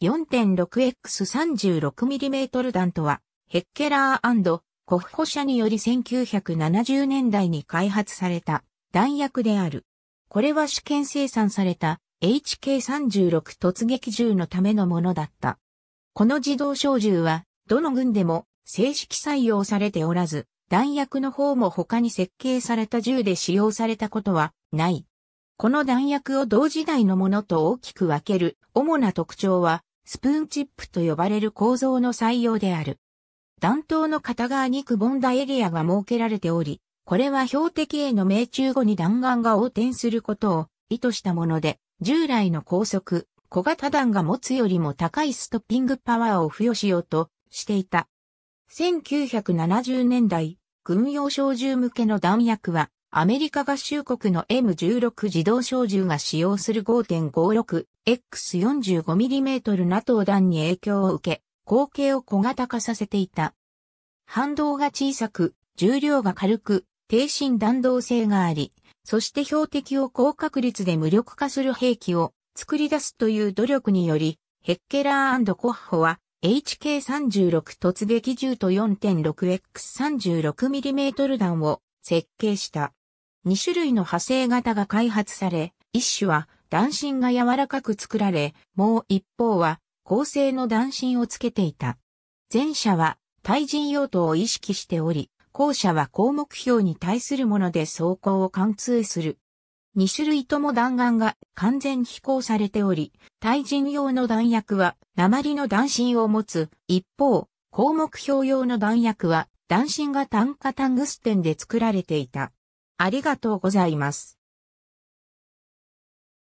4.6x36mm 弾とは、ヘッケラーコフホ社により1970年代に開発された弾薬である。これは試験生産された HK36 突撃銃のためのものだった。この自動小銃は、どの軍でも正式採用されておらず、弾薬の方も他に設計された銃で使用されたことはない。この弾薬を同時代のものと大きく分ける主な特徴は、スプーンチップと呼ばれる構造の採用である。弾頭の片側にくぼんだエリアが設けられており、これは標的への命中後に弾丸が横転することを意図したもので、従来の高速、小型弾が持つよりも高いストッピングパワーを付与しようとしていた。1970年代、軍用小銃向けの弾薬はアメリカ合衆国の M16 自動小銃が使用する 5.56X45mm ナトー弾に影響を受け、口径を小型化させていた。反動が小さく、重量が軽く、低心弾道性があり、そして標的を高確率で無力化する兵器を作り出すという努力により、ヘッケラーコッホは HK36 突撃銃と 4.6X36mm 弾を設計した。2種類の派生型が開発され、一種は断芯が柔らかく作られ、もう一方は構成の弾芯をつけていた。前者は対人用途を意識しており、後者は高目標に対するもので走行を貫通する。2種類とも弾丸が完全飛行されており、対人用の弾薬は鉛の弾芯を持つ、一方、高目標用の弾薬は断芯が炭化タングステンで作られていた。ありがとうございます。